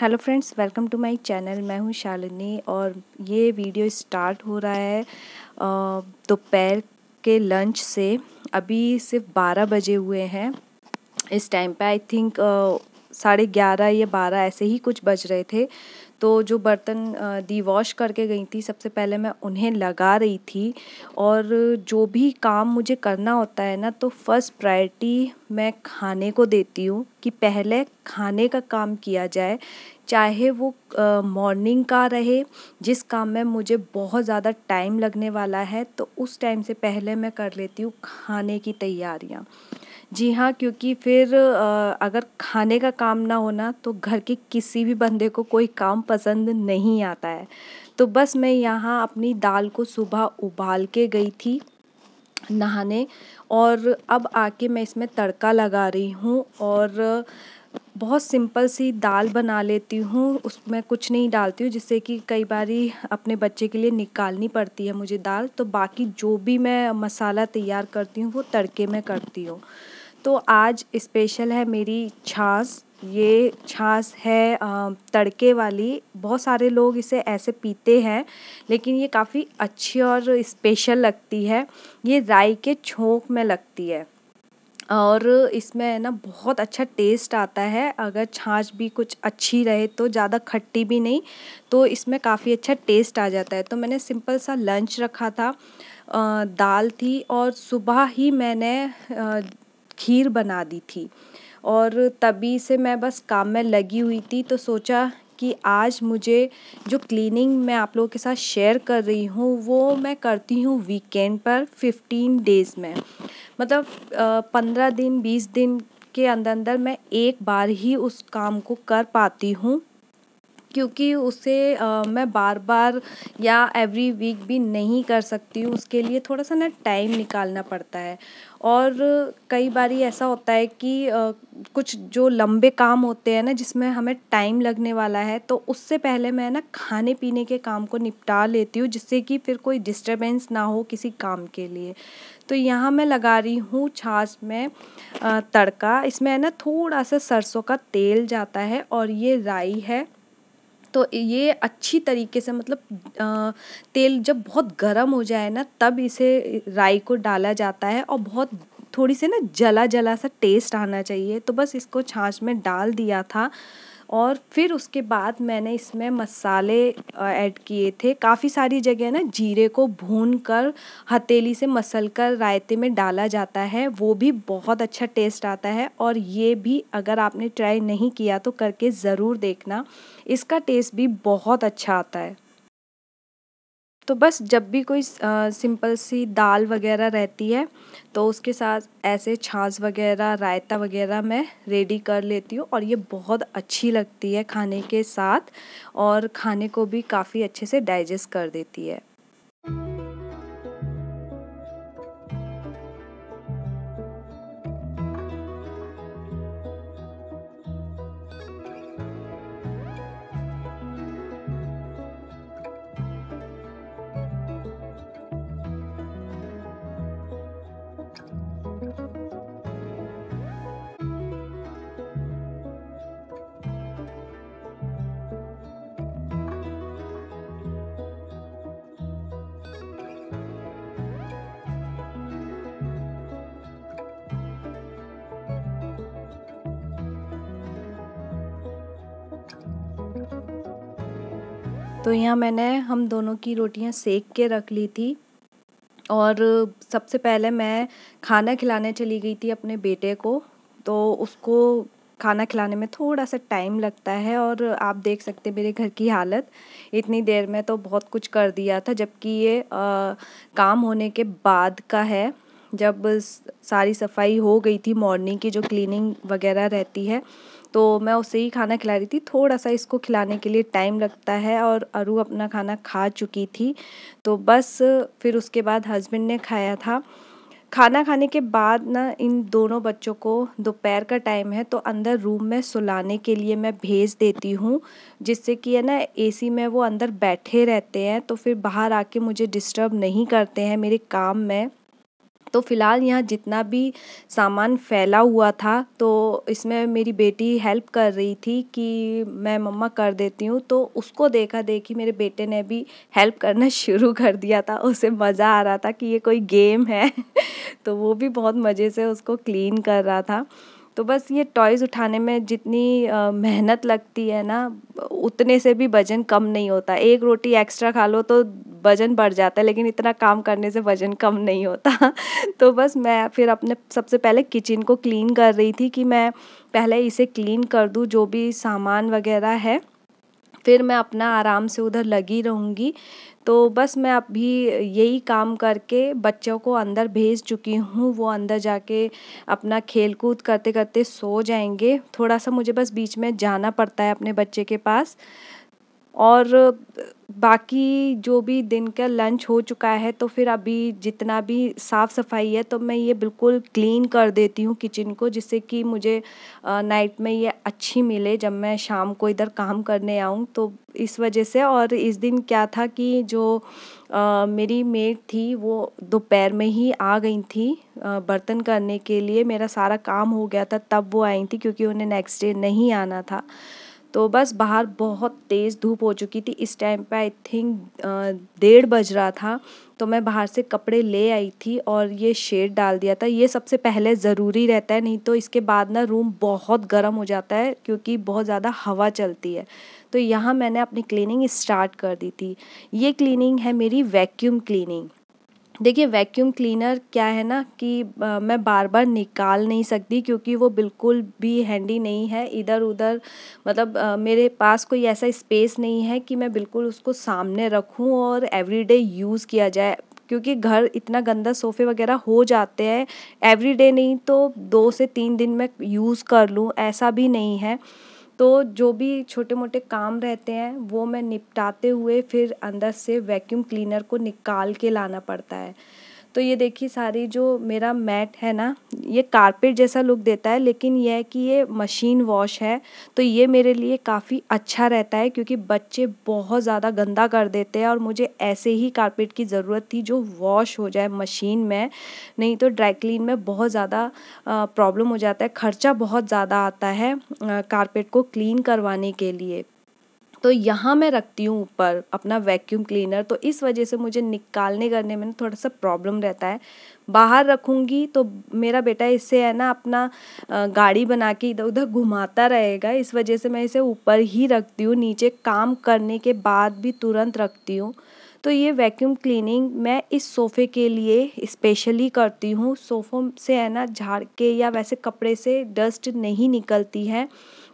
hello friends welcome to my channel मैं हूं शालिनी और ये वीडियो स्टार्ट हो रहा है दोपहर के लंच से अभी सिर्फ बारह बजे हुए हैं इस टाइम पे आई थिंक साढ़े ग्यारह या बारह ऐसे ही कुछ बज रहे थे तो जो बर्तन डी वॉश करके गई थी सबसे पहले मैं उन्हें लगा रही थी और जो भी काम मुझे करना होता है ना तो फर्स्ट प्रायोरिटी मैं खाने को देती हूँ कि पहले खाने का काम किया जाए चाहे वो मॉर्निंग का रहे जिस काम में मुझे बहुत ज़्यादा टाइम लगने वाला है तो उस टाइम से पहले मैं कर लेती हूँ खाने की तैयारियाँ जी हाँ क्योंकि फिर अगर खाने का काम ना होना तो घर के किसी भी बंदे को कोई काम पसंद नहीं आता है तो बस मैं यहाँ अपनी दाल को सुबह उबाल के गई थी नहाने और अब आके मैं इसमें तड़का लगा रही हूँ और बहुत सिंपल सी दाल बना लेती हूँ उसमें कुछ नहीं डालती हूँ जिससे कि कई बारी अपने बच्चे के लिए निकालनी पड़ती है मुझे दाल तो बाकी जो भी मैं मसाला तैयार करती हूँ वो तड़के में करती हूँ तो आज स्पेशल है मेरी छाछ ये छाछ है तड़के वाली बहुत सारे लोग इसे ऐसे पीते हैं लेकिन ये काफ़ी अच्छी और स्पेशल लगती है ये राई के छोंक में लगती है और इसमें है ना बहुत अच्छा टेस्ट आता है अगर छाछ भी कुछ अच्छी रहे तो ज़्यादा खट्टी भी नहीं तो इसमें काफ़ी अच्छा टेस्ट आ जाता है तो मैंने सिंपल सा लंच रखा था दाल थी और सुबह ही मैंने खीर बना दी थी और तभी से मैं बस काम में लगी हुई थी तो सोचा कि आज मुझे जो क्लीनिंग मैं आप लोगों के साथ शेयर कर रही हूँ वो मैं करती हूँ वीकेंड पर फिफ्टीन डेज़ में मतलब पंद्रह दिन बीस दिन के अंदर अंदर मैं एक बार ही उस काम को कर पाती हूँ क्योंकि उसे मैं बार बार या एवरी वीक भी नहीं कर सकती हूँ उसके लिए थोड़ा सा ना टाइम निकालना पड़ता है और कई बार ऐसा होता है कि कुछ जो लंबे काम होते हैं ना जिसमें हमें टाइम लगने वाला है तो उससे पहले मैं ना खाने पीने के काम को निपटा लेती हूँ जिससे कि फिर कोई डिस्टरबेंस ना हो किसी काम के लिए तो यहाँ मैं लगा रही हूँ छाछ में तड़का इसमें है ना थोड़ा सा सरसों का तेल जाता है और ये राई है तो ये अच्छी तरीके से मतलब तेल जब बहुत गर्म हो जाए ना तब इसे राई को डाला जाता है और बहुत थोड़ी सी ना जला जला सा टेस्ट आना चाहिए तो बस इसको छाछ में डाल दिया था और फिर उसके बाद मैंने इसमें मसाले ऐड किए थे काफ़ी सारी जगह ना जीरे को भून कर हथेली से मसल कर रायते में डाला जाता है वो भी बहुत अच्छा टेस्ट आता है और ये भी अगर आपने ट्राई नहीं किया तो करके ज़रूर देखना इसका टेस्ट भी बहुत अच्छा आता है तो बस जब भी कोई सिंपल सी दाल वगैरह रहती है तो उसके साथ ऐसे छाछ वगैरह रायता वगैरह मैं रेडी कर लेती हूँ और ये बहुत अच्छी लगती है खाने के साथ और खाने को भी काफ़ी अच्छे से डाइजेस्ट कर देती है तो यहाँ मैंने हम दोनों की रोटियाँ सेक के रख ली थी और सबसे पहले मैं खाना खिलाने चली गई थी अपने बेटे को तो उसको खाना खिलाने में थोड़ा सा टाइम लगता है और आप देख सकते मेरे घर की हालत इतनी देर में तो बहुत कुछ कर दिया था जबकि ये आ, काम होने के बाद का है जब सारी सफाई हो गई थी मॉर्निंग की जो क्लीनिंग वगैरह रहती है तो मैं उसे ही खाना खिला रही थी थोड़ा सा इसको खिलाने के लिए टाइम लगता है और अरु अपना खाना खा चुकी थी तो बस फिर उसके बाद हस्बैंड ने खाया था खाना खाने के बाद ना इन दोनों बच्चों को दोपहर का टाइम है तो अंदर रूम में सुलाने के लिए मैं भेज देती हूँ जिससे कि है ना एसी में वो अंदर बैठे रहते हैं तो फिर बाहर आके मुझे डिस्टर्ब नहीं करते हैं मेरे काम में तो फ़िलहाल यहाँ जितना भी सामान फैला हुआ था तो इसमें मेरी बेटी हेल्प कर रही थी कि मैं मम्मा कर देती हूँ तो उसको देखा देखी मेरे बेटे ने भी हेल्प करना शुरू कर दिया था उसे मज़ा आ रहा था कि ये कोई गेम है तो वो भी बहुत मज़े से उसको क्लीन कर रहा था तो बस ये टॉयज़ उठाने में जितनी मेहनत लगती है ना उतने से भी वज़न कम नहीं होता एक रोटी एक्स्ट्रा खा लो तो वज़न बढ़ जाता है लेकिन इतना काम करने से वज़न कम नहीं होता तो बस मैं फिर अपने सबसे पहले किचन को क्लीन कर रही थी कि मैं पहले इसे क्लीन कर दूँ जो भी सामान वगैरह है फिर मैं अपना आराम से उधर लगी रहूँगी तो बस मैं अभी यही काम करके बच्चों को अंदर भेज चुकी हूँ वो अंदर जाके अपना खेल कूद करते करते सो जाएंगे थोड़ा सा मुझे बस बीच में जाना पड़ता है अपने बच्चे के पास और बाकी जो भी दिन का लंच हो चुका है तो फिर अभी जितना भी साफ़ सफाई है तो मैं ये बिल्कुल क्लीन कर देती हूँ किचन को जिससे कि मुझे नाइट में ये अच्छी मिले जब मैं शाम को इधर काम करने आऊँ तो इस वजह से और इस दिन क्या था कि जो आ, मेरी मेड थी वो दोपहर में ही आ गई थी बर्तन करने के लिए मेरा सारा काम हो गया था तब वो आई थी क्योंकि उन्हें नेक्स्ट डे नहीं आना था तो बस बाहर बहुत तेज़ धूप हो चुकी थी इस टाइम पे आई थिंक डेढ़ बज रहा था तो मैं बाहर से कपड़े ले आई थी और ये शेड डाल दिया था ये सबसे पहले ज़रूरी रहता है नहीं तो इसके बाद ना रूम बहुत गर्म हो जाता है क्योंकि बहुत ज़्यादा हवा चलती है तो यहाँ मैंने अपनी क्लीनिंग स्टार्ट कर दी थी ये क्लीनिंग है मेरी वैक्यूम क्लीनिंग देखिए वैक्यूम क्लीनर क्या है ना कि आ, मैं बार बार निकाल नहीं सकती क्योंकि वो बिल्कुल भी हैंडी नहीं है इधर उधर मतलब आ, मेरे पास कोई ऐसा स्पेस नहीं है कि मैं बिल्कुल उसको सामने रखूं और एवरीडे यूज़ किया जाए क्योंकि घर इतना गंदा सोफ़े वगैरह हो जाते हैं एवरीडे नहीं तो दो से तीन दिन में यूज़ कर लूँ ऐसा भी नहीं है तो जो भी छोटे मोटे काम रहते हैं वो मैं निपटाते हुए फिर अंदर से वैक्यूम क्लीनर को निकाल के लाना पड़ता है तो ये देखिए सारी जो मेरा मैट है ना ये कारपेट जैसा लुक देता है लेकिन यह है कि ये मशीन वॉश है तो ये मेरे लिए काफ़ी अच्छा रहता है क्योंकि बच्चे बहुत ज़्यादा गंदा कर देते हैं और मुझे ऐसे ही कारपेट की ज़रूरत थी जो वॉश हो जाए मशीन में नहीं तो ड्राई क्लीन में बहुत ज़्यादा प्रॉब्लम हो जाता है खर्चा बहुत ज़्यादा आता है कारपेट को क्लीन करवाने के लिए तो यहाँ मैं रखती हूँ ऊपर अपना वैक्यूम क्लीनर तो इस वजह से मुझे निकालने करने में थोड़ा सा प्रॉब्लम रहता है बाहर रखूँगी तो मेरा बेटा इससे है ना अपना गाड़ी बना के इधर उधर घुमाता रहेगा इस वजह से मैं इसे ऊपर ही रखती हूँ नीचे काम करने के बाद भी तुरंत रखती हूँ तो ये वैक्यूम क्लीनिंग मैं इस सोफ़े के लिए स्पेशली करती हूँ सोफ़ों से है ना झाड़ के या वैसे कपड़े से डस्ट नहीं निकलती है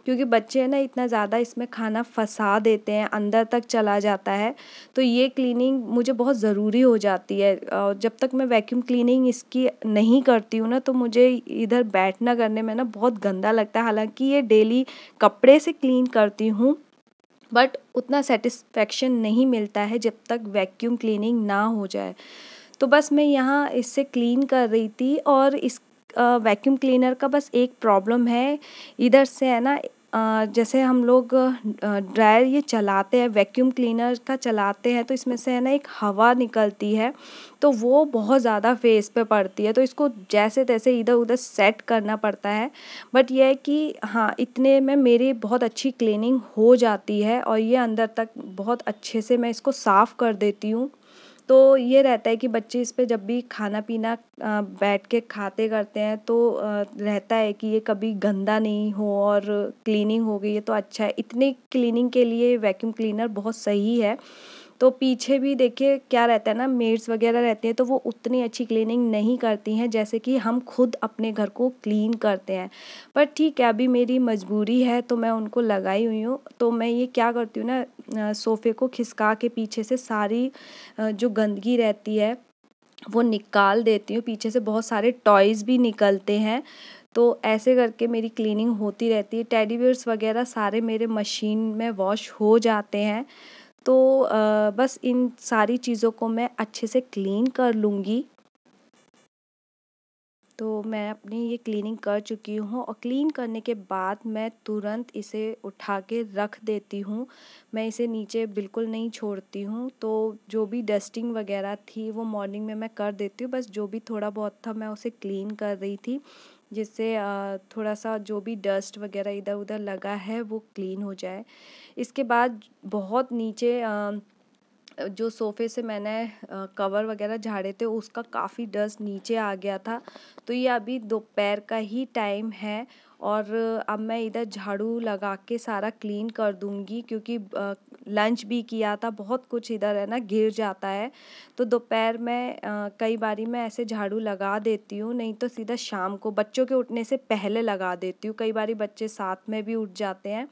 क्योंकि बच्चे है ना इतना ज़्यादा इसमें खाना फंसा देते हैं अंदर तक चला जाता है तो ये क्लीनिंग मुझे बहुत ज़रूरी हो जाती है जब तक मैं वैक्यूम क्लीनिंग इसकी नहीं करती हूँ ना तो मुझे इधर बैठना करने में ना बहुत गंदा लगता है हालांकि ये डेली कपड़े से क्लीन करती हूँ बट उतना सेटिस्फेक्शन नहीं मिलता है जब तक वैक्यूम क्लीनिंग ना हो जाए तो बस मैं यहाँ इससे क्लीन कर रही थी और इस वैक्यूम क्लीनर का बस एक प्रॉब्लम है इधर से है ना जैसे हम लोग ड्रायर ये चलाते हैं वैक्यूम क्लीनर का चलाते हैं तो इसमें से है ना एक हवा निकलती है तो वो बहुत ज़्यादा फेस पे पड़ती है तो इसको जैसे तैसे इधर उधर सेट करना पड़ता है बट ये है कि हाँ इतने में मेरी बहुत अच्छी क्लीनिंग हो जाती है और ये अंदर तक बहुत अच्छे से मैं इसको साफ़ कर देती हूँ तो ये रहता है कि बच्चे इस पर जब भी खाना पीना बैठ के खाते करते हैं तो रहता है कि ये कभी गंदा नहीं हो और क्लीनिंग हो गई है तो अच्छा है इतने क्लीनिंग के लिए वैक्यूम क्लीनर बहुत सही है तो पीछे भी देखिए क्या रहता है ना मेड्स वगैरह रहते हैं तो वो उतनी अच्छी क्लीनिंग नहीं करती हैं जैसे कि हम खुद अपने घर को क्लीन करते हैं पर ठीक है अभी मेरी मजबूरी है तो मैं उनको लगाई हुई हूँ तो मैं ये क्या करती हूँ ना सोफ़े को खिसका के पीछे से सारी जो गंदगी रहती है वो निकाल देती हूँ पीछे से बहुत सारे टॉयज़ भी निकलते हैं तो ऐसे करके मेरी क्लीनिंग होती रहती है टेडी बियर्स वगैरह सारे मेरे मशीन में वॉश हो जाते हैं तो बस इन सारी चीज़ों को मैं अच्छे से क्लीन कर लूँगी तो मैं अपनी ये क्लीनिंग कर चुकी हूँ और क्लीन करने के बाद मैं तुरंत इसे उठा के रख देती हूँ मैं इसे नीचे बिल्कुल नहीं छोड़ती हूँ तो जो भी डस्टिंग वगैरह थी वो मॉर्निंग में मैं कर देती हूँ बस जो भी थोड़ा बहुत था मैं उसे क्लीन कर रही थी जिससे थोड़ा सा जो भी डस्ट वगैरह इधर उधर लगा है वो क्लीन हो जाए इसके बाद बहुत नीचे जो सोफ़े से मैंने कवर वगैरह झाड़े थे उसका काफ़ी डस्ट नीचे आ गया था तो ये अभी दोपहर का ही टाइम है और अब मैं इधर झाड़ू लगा के सारा क्लीन कर दूंगी क्योंकि लंच भी किया था बहुत कुछ इधर है ना गिर जाता है तो दोपहर में कई बारी मैं ऐसे झाड़ू लगा देती हूँ नहीं तो सीधा शाम को बच्चों के उठने से पहले लगा देती हूँ कई बारी बच्चे साथ में भी उठ जाते हैं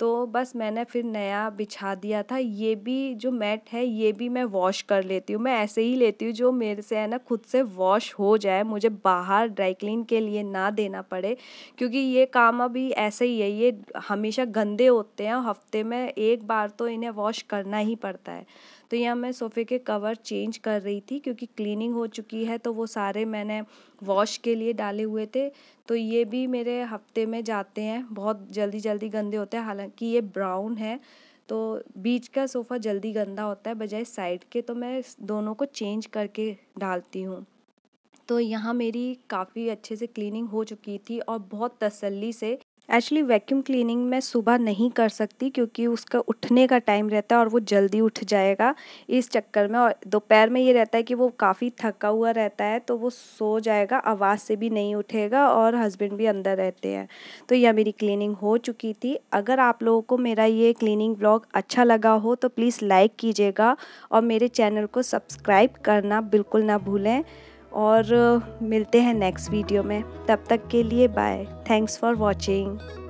तो बस मैंने फिर नया बिछा दिया था ये भी जो मैट है ये भी मैं वॉश कर लेती हूँ मैं ऐसे ही लेती हूँ जो मेरे से है ना खुद से वॉश हो जाए मुझे बाहर ड्राई क्लीन के लिए ना देना पड़े क्योंकि ये काम अभी ऐसे ही है ये हमेशा गंदे होते हैं हफ्ते में एक बार तो इन्हें वॉश करना ही पड़ता है तो यहाँ मैं सोफ़े के कवर चेंज कर रही थी क्योंकि क्लीनिंग हो चुकी है तो वो सारे मैंने वॉश के लिए डाले हुए थे तो ये भी मेरे हफ्ते में जाते हैं बहुत जल्दी जल्दी गंदे होते हैं हालांकि ये ब्राउन है तो बीच का सोफ़ा जल्दी गंदा होता है बजाय साइड के तो मैं दोनों को चेंज करके डालती हूँ तो यहाँ मेरी काफ़ी अच्छे से क्लीनिंग हो चुकी थी और बहुत तसल्ली से एक्चुअली वैक्यूम क्लीनिंग मैं सुबह नहीं कर सकती क्योंकि उसका उठने का टाइम रहता है और वो जल्दी उठ जाएगा इस चक्कर में और दोपहर में ये रहता है कि वो काफ़ी थका हुआ रहता है तो वो सो जाएगा आवाज़ से भी नहीं उठेगा और हस्बैंड भी अंदर रहते हैं तो यह मेरी क्लीनिंग हो चुकी थी अगर आप लोगों को मेरा ये क्लीनिंग ब्लॉग अच्छा लगा हो तो प्लीज़ लाइक कीजिएगा और मेरे चैनल को सब्सक्राइब करना बिल्कुल ना भूलें और मिलते हैं नेक्स्ट वीडियो में तब तक के लिए बाय थैंक्स फॉर वॉचिंग